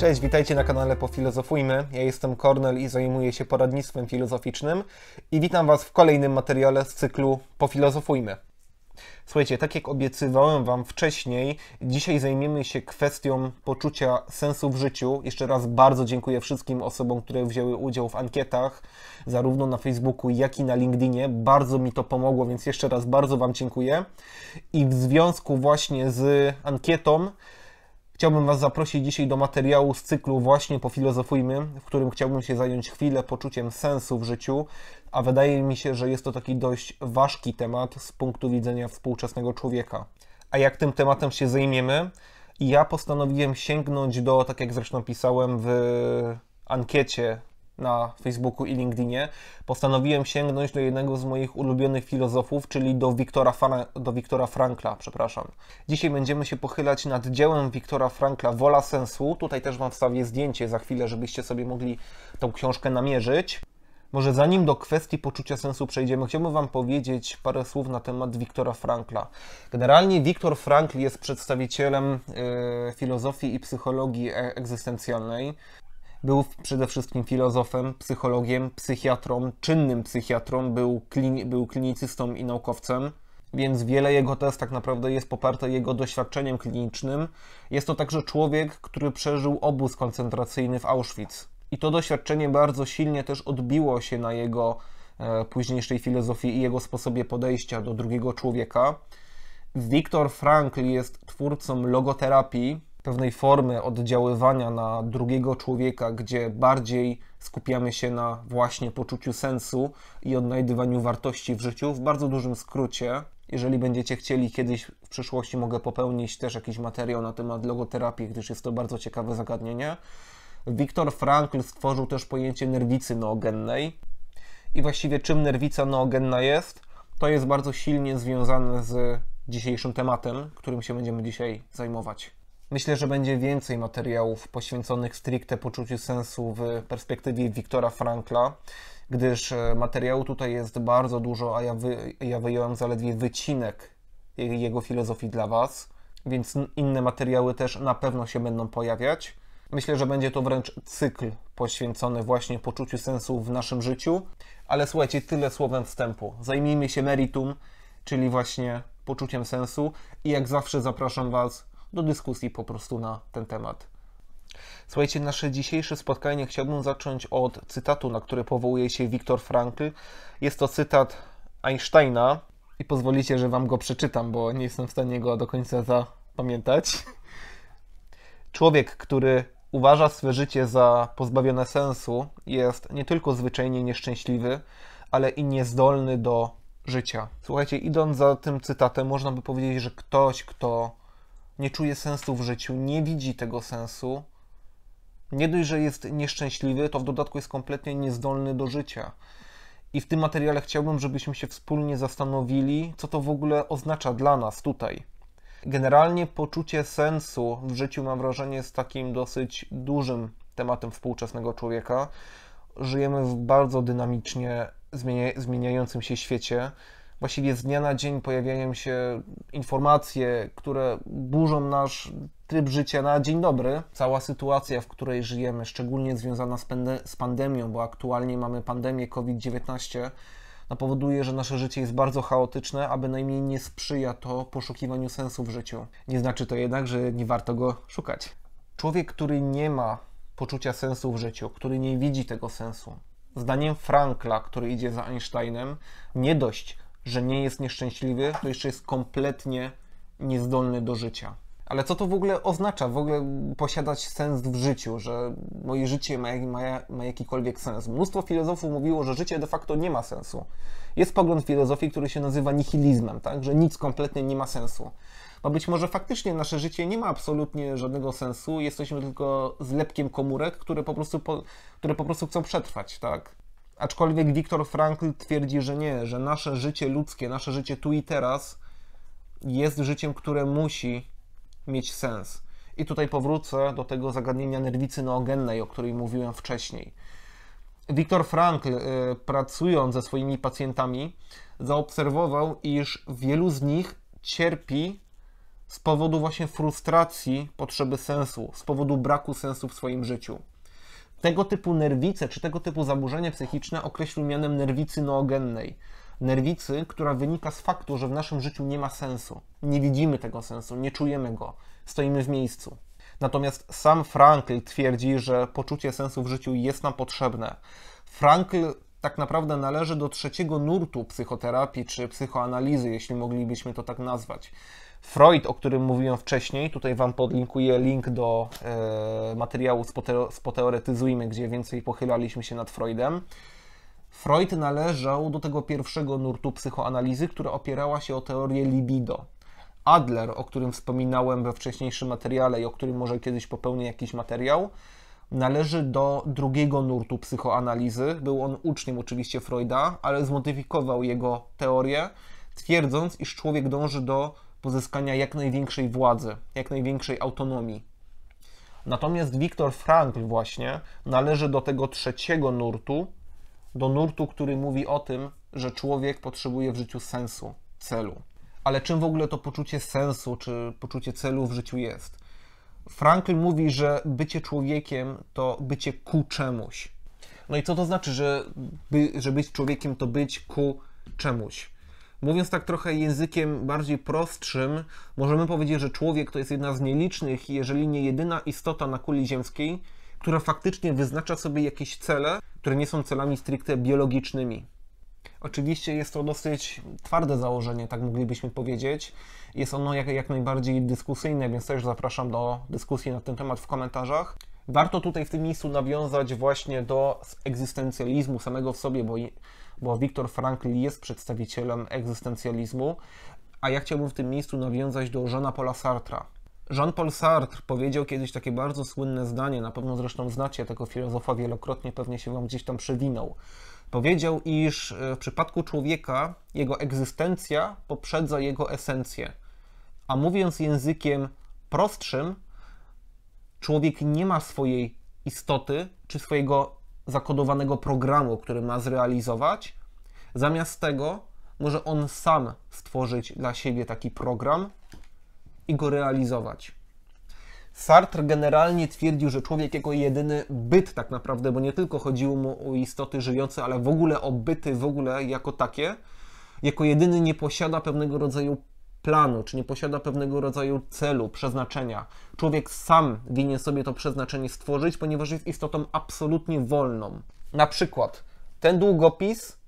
Cześć, witajcie na kanale Pofilozofujmy. Ja jestem Kornel i zajmuję się poradnictwem filozoficznym i witam Was w kolejnym materiale z cyklu Pofilozofujmy. Słuchajcie, tak jak obiecywałem Wam wcześniej, dzisiaj zajmiemy się kwestią poczucia sensu w życiu. Jeszcze raz bardzo dziękuję wszystkim osobom, które wzięły udział w ankietach, zarówno na Facebooku, jak i na LinkedInie. Bardzo mi to pomogło, więc jeszcze raz bardzo Wam dziękuję. I w związku właśnie z ankietą Chciałbym Was zaprosić dzisiaj do materiału z cyklu Właśnie pofilozofujmy, w którym chciałbym się zająć chwilę poczuciem sensu w życiu, a wydaje mi się, że jest to taki dość ważki temat z punktu widzenia współczesnego człowieka. A jak tym tematem się zajmiemy? Ja postanowiłem sięgnąć do, tak jak zresztą pisałem w ankiecie na Facebooku i LinkedInie, postanowiłem sięgnąć do jednego z moich ulubionych filozofów, czyli do Wiktora, Fra do Wiktora Frankla. Przepraszam. Dzisiaj będziemy się pochylać nad dziełem Wiktora Frankla Wola Sensu. Tutaj też Wam wstawię zdjęcie za chwilę, żebyście sobie mogli tą książkę namierzyć. Może zanim do kwestii poczucia sensu przejdziemy, chciałbym Wam powiedzieć parę słów na temat Wiktora Frankla. Generalnie Wiktor Frankl jest przedstawicielem y, filozofii i psychologii egzystencjalnej. Był przede wszystkim filozofem, psychologiem, psychiatrą, czynnym psychiatrą, był, klin, był klinicystą i naukowcem więc wiele jego test tak naprawdę jest poparte jego doświadczeniem klinicznym. Jest to także człowiek, który przeżył obóz koncentracyjny w Auschwitz. I to doświadczenie bardzo silnie też odbiło się na jego e, późniejszej filozofii i jego sposobie podejścia do drugiego człowieka. Viktor Frankl jest twórcą logoterapii, pewnej formy oddziaływania na drugiego człowieka, gdzie bardziej skupiamy się na właśnie poczuciu sensu i odnajdywaniu wartości w życiu, w bardzo dużym skrócie. Jeżeli będziecie chcieli kiedyś w przyszłości, mogę popełnić też jakiś materiał na temat logoterapii, gdyż jest to bardzo ciekawe zagadnienie. Wiktor Frankl stworzył też pojęcie nerwicy noogennej. I właściwie czym nerwica noogenna jest? To jest bardzo silnie związane z dzisiejszym tematem, którym się będziemy dzisiaj zajmować. Myślę, że będzie więcej materiałów poświęconych stricte poczuciu sensu w perspektywie Wiktora Frankla, gdyż e, materiału tutaj jest bardzo dużo, a ja, wy, ja wyjąłem zaledwie wycinek jego filozofii dla Was, więc inne materiały też na pewno się będą pojawiać. Myślę, że będzie to wręcz cykl poświęcony właśnie poczuciu sensu w naszym życiu. Ale słuchajcie, tyle słowem wstępu. Zajmijmy się meritum, czyli właśnie poczuciem sensu. I jak zawsze zapraszam Was do dyskusji po prostu na ten temat. Słuchajcie, nasze dzisiejsze spotkanie chciałbym zacząć od cytatu, na który powołuje się Viktor Frankl. Jest to cytat Einsteina i pozwolicie, że wam go przeczytam, bo nie jestem w stanie go do końca zapamiętać. Człowiek, który uważa swe życie za pozbawione sensu, jest nie tylko zwyczajnie nieszczęśliwy, ale i niezdolny do życia. Słuchajcie, idąc za tym cytatem, można by powiedzieć, że ktoś, kto nie czuje sensu w życiu, nie widzi tego sensu. Nie dość, że jest nieszczęśliwy, to w dodatku jest kompletnie niezdolny do życia. I w tym materiale chciałbym, żebyśmy się wspólnie zastanowili, co to w ogóle oznacza dla nas tutaj. Generalnie poczucie sensu w życiu, mam wrażenie, jest takim dosyć dużym tematem współczesnego człowieka. Żyjemy w bardzo dynamicznie zmieniającym się świecie właściwie z dnia na dzień pojawiają się informacje, które burzą nasz tryb życia na dzień dobry. Cała sytuacja, w której żyjemy, szczególnie związana z, z pandemią, bo aktualnie mamy pandemię COVID-19, no powoduje, że nasze życie jest bardzo chaotyczne, aby najmniej nie sprzyja to poszukiwaniu sensu w życiu. Nie znaczy to jednak, że nie warto go szukać. Człowiek, który nie ma poczucia sensu w życiu, który nie widzi tego sensu, zdaniem Frankla, który idzie za Einsteinem, nie dość, że nie jest nieszczęśliwy, to jeszcze jest kompletnie niezdolny do życia. Ale co to w ogóle oznacza, w ogóle posiadać sens w życiu, że moje życie ma, ma, ma jakikolwiek sens? Mnóstwo filozofów mówiło, że życie de facto nie ma sensu. Jest pogląd filozofii, który się nazywa nihilizmem, tak? że nic kompletnie nie ma sensu. No być może faktycznie nasze życie nie ma absolutnie żadnego sensu, jesteśmy tylko zlepkiem komórek, które po prostu, po, które po prostu chcą przetrwać, tak? Aczkolwiek Viktor Frankl twierdzi, że nie, że nasze życie ludzkie, nasze życie tu i teraz jest życiem, które musi mieć sens. I tutaj powrócę do tego zagadnienia nerwicy noogennej, o której mówiłem wcześniej. Viktor Frankl, y, pracując ze swoimi pacjentami, zaobserwował, iż wielu z nich cierpi z powodu właśnie frustracji, potrzeby sensu, z powodu braku sensu w swoim życiu. Tego typu nerwice czy tego typu zaburzenia psychiczne określił mianem nerwicy neogennej. Nerwicy, która wynika z faktu, że w naszym życiu nie ma sensu. Nie widzimy tego sensu, nie czujemy go, stoimy w miejscu. Natomiast sam Frankl twierdzi, że poczucie sensu w życiu jest nam potrzebne. Frankl tak naprawdę należy do trzeciego nurtu psychoterapii czy psychoanalizy, jeśli moglibyśmy to tak nazwać. Freud, o którym mówiłem wcześniej, tutaj Wam podlinkuję link do e, materiału Spoteoretyzujmy, gdzie więcej pochylaliśmy się nad Freudem. Freud należał do tego pierwszego nurtu psychoanalizy, która opierała się o teorię libido. Adler, o którym wspominałem we wcześniejszym materiale i o którym może kiedyś popełnię jakiś materiał, należy do drugiego nurtu psychoanalizy. Był on uczniem oczywiście Freuda, ale zmodyfikował jego teorię, twierdząc, iż człowiek dąży do pozyskania jak największej władzy, jak największej autonomii. Natomiast Viktor Frankl właśnie należy do tego trzeciego nurtu, do nurtu, który mówi o tym, że człowiek potrzebuje w życiu sensu, celu. Ale czym w ogóle to poczucie sensu czy poczucie celu w życiu jest? Frankl mówi, że bycie człowiekiem to bycie ku czemuś. No i co to znaczy, że, by, że być człowiekiem to być ku czemuś? Mówiąc tak trochę językiem bardziej prostszym, możemy powiedzieć, że człowiek to jest jedna z nielicznych, jeżeli nie jedyna istota na kuli ziemskiej, która faktycznie wyznacza sobie jakieś cele, które nie są celami stricte biologicznymi. Oczywiście jest to dosyć twarde założenie, tak moglibyśmy powiedzieć. Jest ono jak, jak najbardziej dyskusyjne, więc też zapraszam do dyskusji na ten temat w komentarzach. Warto tutaj w tym miejscu nawiązać właśnie do egzystencjalizmu samego w sobie, bo bo Viktor Frankl jest przedstawicielem egzystencjalizmu, a ja chciałbym w tym miejscu nawiązać do Jeana Paula Sartra. Jean-Paul Sartre powiedział kiedyś takie bardzo słynne zdanie, na pewno zresztą znacie tego filozofa wielokrotnie, pewnie się wam gdzieś tam przewinął. Powiedział, iż e, w przypadku człowieka jego egzystencja poprzedza jego esencję. A mówiąc językiem prostszym, człowiek nie ma swojej istoty czy swojego zakodowanego programu, który ma zrealizować. Zamiast tego może on sam stworzyć dla siebie taki program i go realizować. Sartre generalnie twierdził, że człowiek jako jedyny byt tak naprawdę, bo nie tylko chodziło mu o istoty żyjące, ale w ogóle o byty w ogóle jako takie, jako jedyny nie posiada pewnego rodzaju planu, czy nie posiada pewnego rodzaju celu, przeznaczenia. Człowiek sam winien sobie to przeznaczenie stworzyć, ponieważ jest istotą absolutnie wolną. Na przykład ten długopis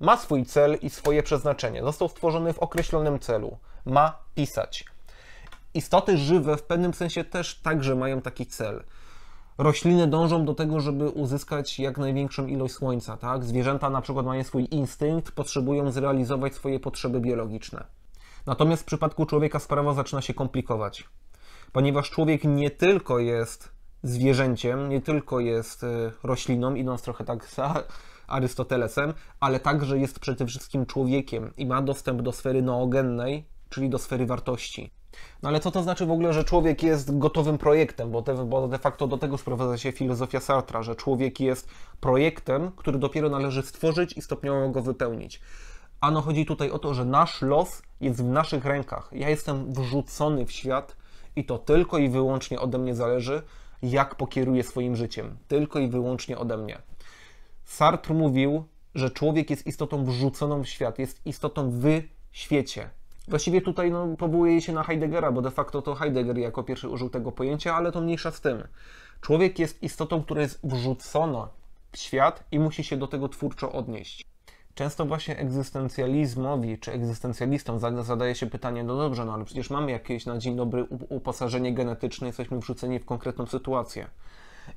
ma swój cel i swoje przeznaczenie. Został stworzony w określonym celu. Ma pisać. Istoty żywe w pewnym sensie też także mają taki cel rośliny dążą do tego, żeby uzyskać jak największą ilość słońca, tak? Zwierzęta na przykład mają swój instynkt, potrzebują zrealizować swoje potrzeby biologiczne. Natomiast w przypadku człowieka sprawa zaczyna się komplikować, ponieważ człowiek nie tylko jest zwierzęciem, nie tylko jest e, rośliną, idąc trochę tak za Arystotelesem, ale także jest przede wszystkim człowiekiem i ma dostęp do sfery noogennej, czyli do sfery wartości. No ale co to znaczy w ogóle, że człowiek jest gotowym projektem? Bo, te, bo de facto do tego sprowadza się filozofia Sartra, że człowiek jest projektem, który dopiero należy stworzyć i stopniowo go wypełnić. Ano chodzi tutaj o to, że nasz los jest w naszych rękach. Ja jestem wrzucony w świat i to tylko i wyłącznie ode mnie zależy, jak pokieruję swoim życiem. Tylko i wyłącznie ode mnie. Sartre mówił, że człowiek jest istotą wrzuconą w świat, jest istotą w świecie. Właściwie tutaj no, powołuje się na Heideggera, bo de facto to Heidegger jako pierwszy użył tego pojęcia, ale to mniejsza z tym. Człowiek jest istotą, która jest wrzucona w świat i musi się do tego twórczo odnieść. Często właśnie egzystencjalizmowi czy egzystencjalistom zadaje się pytanie, no dobrze, no ale przecież mamy jakieś na dzień dobry uposażenie genetyczne, jesteśmy wrzuceni w konkretną sytuację.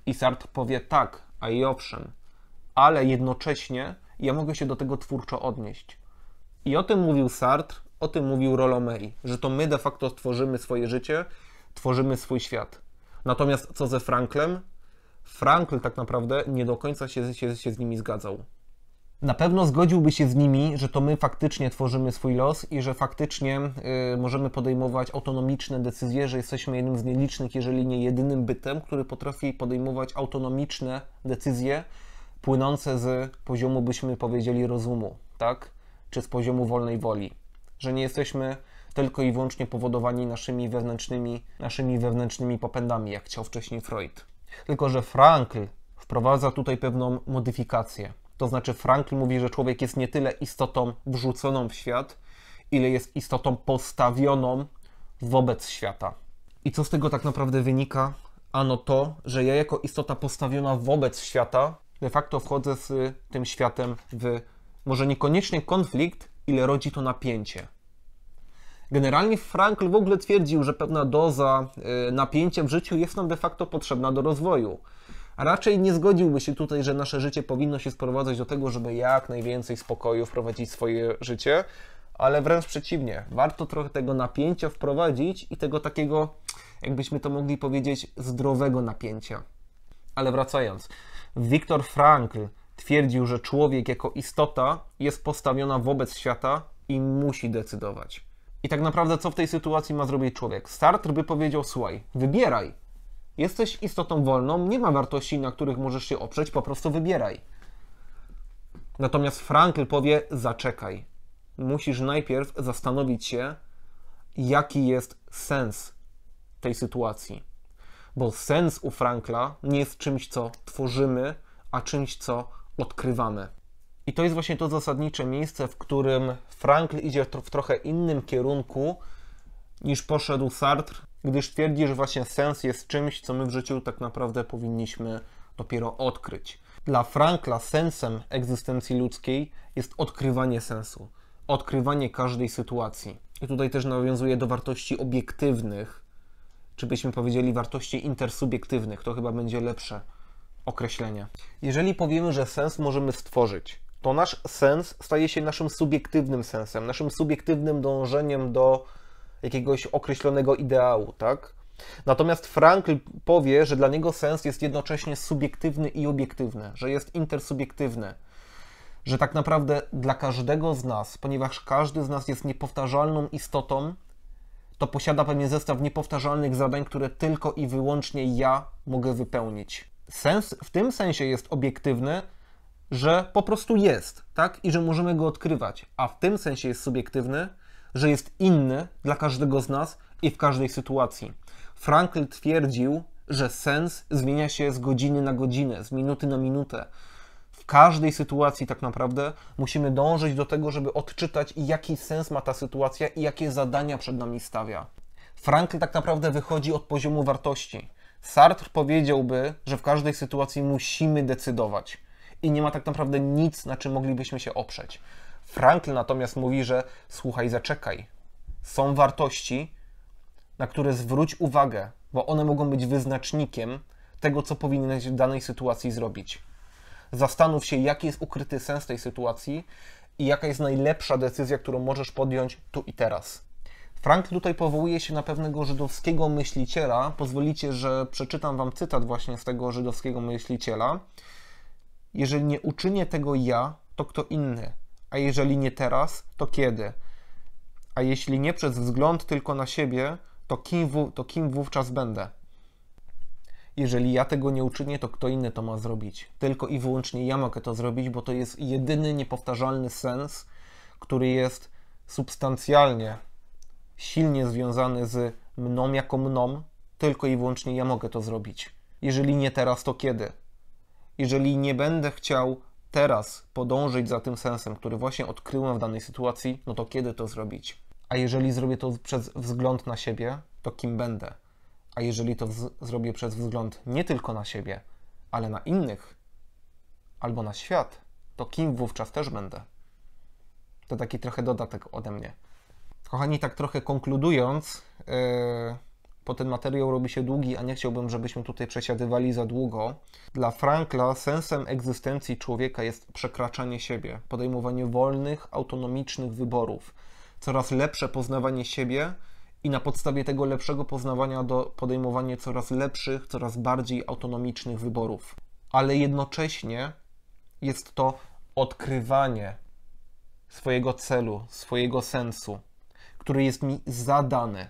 I Sartre powie tak, a i owszem, ale jednocześnie ja mogę się do tego twórczo odnieść. I o tym mówił Sartre, o tym mówił Rollo May, że to my de facto tworzymy swoje życie, tworzymy swój świat. Natomiast co ze Franklem? Frankl tak naprawdę nie do końca się, się, się z nimi zgadzał na pewno zgodziłby się z nimi, że to my faktycznie tworzymy swój los i że faktycznie y, możemy podejmować autonomiczne decyzje, że jesteśmy jednym z nielicznych, jeżeli nie jedynym bytem, który potrafi podejmować autonomiczne decyzje płynące z poziomu, byśmy powiedzieli, rozumu, tak? Czy z poziomu wolnej woli. Że nie jesteśmy tylko i wyłącznie powodowani naszymi wewnętrznymi, naszymi wewnętrznymi popędami, jak chciał wcześniej Freud. Tylko, że Frankl wprowadza tutaj pewną modyfikację to znaczy Franklin mówi, że człowiek jest nie tyle istotą wrzuconą w świat, ile jest istotą postawioną wobec świata. I co z tego tak naprawdę wynika? Ano to, że ja jako istota postawiona wobec świata de facto wchodzę z tym światem w może niekoniecznie konflikt, ile rodzi to napięcie. Generalnie Frankl w ogóle twierdził, że pewna doza y, napięcia w życiu jest nam de facto potrzebna do rozwoju. A raczej nie zgodziłby się tutaj, że nasze życie powinno się sprowadzać do tego, żeby jak najwięcej spokoju wprowadzić swoje życie, ale wręcz przeciwnie, warto trochę tego napięcia wprowadzić i tego takiego, jakbyśmy to mogli powiedzieć, zdrowego napięcia. Ale wracając, Viktor Frankl twierdził, że człowiek jako istota jest postawiona wobec świata i musi decydować. I tak naprawdę, co w tej sytuacji ma zrobić człowiek? Sartre by powiedział: Słuchaj, wybieraj, Jesteś istotą wolną, nie ma wartości, na których możesz się oprzeć, po prostu wybieraj. Natomiast Frankl powie: zaczekaj. Musisz najpierw zastanowić się, jaki jest sens tej sytuacji. Bo sens u Frankla nie jest czymś, co tworzymy, a czymś, co odkrywamy. I to jest właśnie to zasadnicze miejsce, w którym Frankl idzie w trochę innym kierunku niż poszedł Sartre gdyż twierdzi, że właśnie sens jest czymś, co my w życiu tak naprawdę powinniśmy dopiero odkryć. Dla Frankla sensem egzystencji ludzkiej jest odkrywanie sensu, odkrywanie każdej sytuacji. I tutaj też nawiązuje do wartości obiektywnych, czy byśmy powiedzieli wartości intersubiektywnych, to chyba będzie lepsze określenie. Jeżeli powiemy, że sens możemy stworzyć, to nasz sens staje się naszym subiektywnym sensem, naszym subiektywnym dążeniem do jakiegoś określonego ideału, tak? Natomiast Frankl powie, że dla niego sens jest jednocześnie subiektywny i obiektywny, że jest intersubiektywny, że tak naprawdę dla każdego z nas, ponieważ każdy z nas jest niepowtarzalną istotą, to posiada pewien zestaw niepowtarzalnych zadań, które tylko i wyłącznie ja mogę wypełnić. Sens w tym sensie jest obiektywny, że po prostu jest, tak? I że możemy go odkrywać, a w tym sensie jest subiektywny, że jest inny dla każdego z nas i w każdej sytuacji. Frankl twierdził, że sens zmienia się z godziny na godzinę, z minuty na minutę. W każdej sytuacji tak naprawdę musimy dążyć do tego, żeby odczytać, jaki sens ma ta sytuacja i jakie zadania przed nami stawia. Frankl tak naprawdę wychodzi od poziomu wartości. Sartre powiedziałby, że w każdej sytuacji musimy decydować i nie ma tak naprawdę nic, na czym moglibyśmy się oprzeć. Frankl natomiast mówi, że słuchaj, zaczekaj. Są wartości, na które zwróć uwagę, bo one mogą być wyznacznikiem tego, co powinieneś w danej sytuacji zrobić. Zastanów się, jaki jest ukryty sens tej sytuacji i jaka jest najlepsza decyzja, którą możesz podjąć tu i teraz. Frank tutaj powołuje się na pewnego żydowskiego myśliciela. Pozwolicie, że przeczytam wam cytat właśnie z tego żydowskiego myśliciela. Jeżeli nie uczynię tego ja, to kto inny. A jeżeli nie teraz, to kiedy? A jeśli nie przez wzgląd tylko na siebie, to kim, to kim wówczas będę? Jeżeli ja tego nie uczynię, to kto inny to ma zrobić. Tylko i wyłącznie ja mogę to zrobić, bo to jest jedyny niepowtarzalny sens, który jest substancjalnie silnie związany z mną jako mną, tylko i wyłącznie ja mogę to zrobić. Jeżeli nie teraz, to kiedy? Jeżeli nie będę chciał teraz podążyć za tym sensem, który właśnie odkryłem w danej sytuacji, no to kiedy to zrobić? A jeżeli zrobię to przez wzgląd na siebie, to kim będę? A jeżeli to zrobię przez wzgląd nie tylko na siebie, ale na innych albo na świat, to kim wówczas też będę? To taki trochę dodatek ode mnie. Kochani, tak trochę konkludując, yy ten materiał robi się długi, a nie chciałbym, żebyśmy tutaj przesiadywali za długo. Dla Frankla sensem egzystencji człowieka jest przekraczanie siebie, podejmowanie wolnych, autonomicznych wyborów, coraz lepsze poznawanie siebie i na podstawie tego lepszego poznawania do podejmowanie coraz lepszych, coraz bardziej autonomicznych wyborów. Ale jednocześnie jest to odkrywanie swojego celu, swojego sensu, który jest mi zadany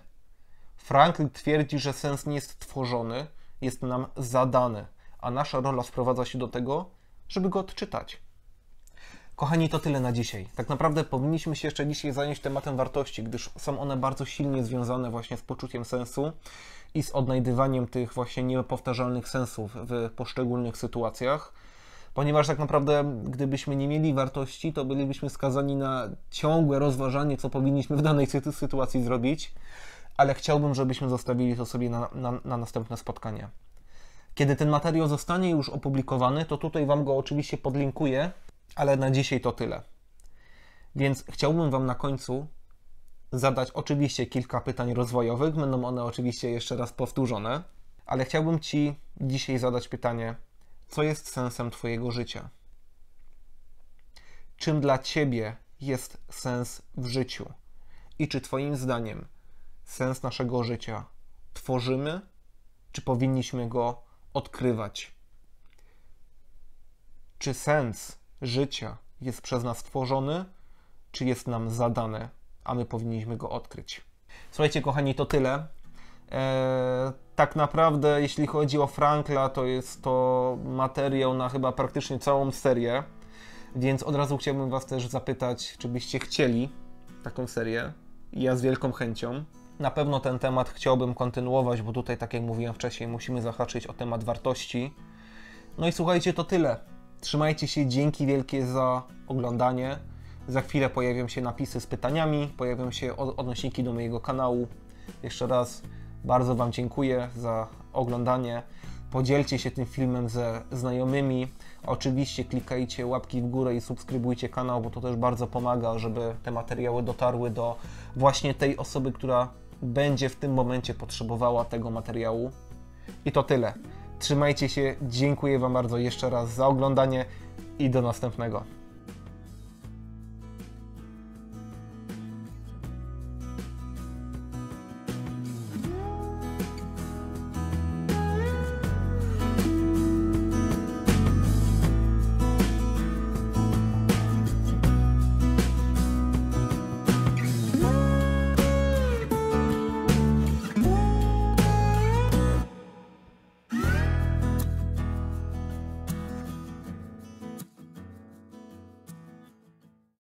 Franklin twierdzi, że sens nie jest tworzony, jest nam zadany, a nasza rola sprowadza się do tego, żeby go odczytać. Kochani, to tyle na dzisiaj. Tak naprawdę powinniśmy się jeszcze dzisiaj zająć tematem wartości, gdyż są one bardzo silnie związane właśnie z poczuciem sensu i z odnajdywaniem tych właśnie niepowtarzalnych sensów w poszczególnych sytuacjach. Ponieważ tak naprawdę, gdybyśmy nie mieli wartości, to bylibyśmy skazani na ciągłe rozważanie, co powinniśmy w danej sytuacji zrobić ale chciałbym, żebyśmy zostawili to sobie na, na, na następne spotkanie. Kiedy ten materiał zostanie już opublikowany, to tutaj Wam go oczywiście podlinkuję, ale na dzisiaj to tyle. Więc chciałbym Wam na końcu zadać oczywiście kilka pytań rozwojowych. Będą one oczywiście jeszcze raz powtórzone, ale chciałbym Ci dzisiaj zadać pytanie: co jest sensem Twojego życia? Czym dla Ciebie jest sens w życiu? I czy Twoim zdaniem sens naszego życia tworzymy, czy powinniśmy go odkrywać? Czy sens życia jest przez nas tworzony, czy jest nam zadane, a my powinniśmy go odkryć? Słuchajcie, kochani, to tyle. Eee, tak naprawdę, jeśli chodzi o Frankla, to jest to materiał na chyba praktycznie całą serię, więc od razu chciałbym Was też zapytać, czy byście chcieli taką serię. Ja z wielką chęcią. Na pewno ten temat chciałbym kontynuować, bo tutaj, tak jak mówiłem wcześniej, musimy zahaczyć o temat wartości. No i słuchajcie, to tyle. Trzymajcie się, dzięki wielkie za oglądanie. Za chwilę pojawią się napisy z pytaniami, pojawią się odnośniki do mojego kanału. Jeszcze raz bardzo Wam dziękuję za oglądanie. Podzielcie się tym filmem ze znajomymi. Oczywiście klikajcie łapki w górę i subskrybujcie kanał, bo to też bardzo pomaga, żeby te materiały dotarły do właśnie tej osoby, która będzie w tym momencie potrzebowała tego materiału. I to tyle. Trzymajcie się, dziękuję Wam bardzo jeszcze raz za oglądanie i do następnego.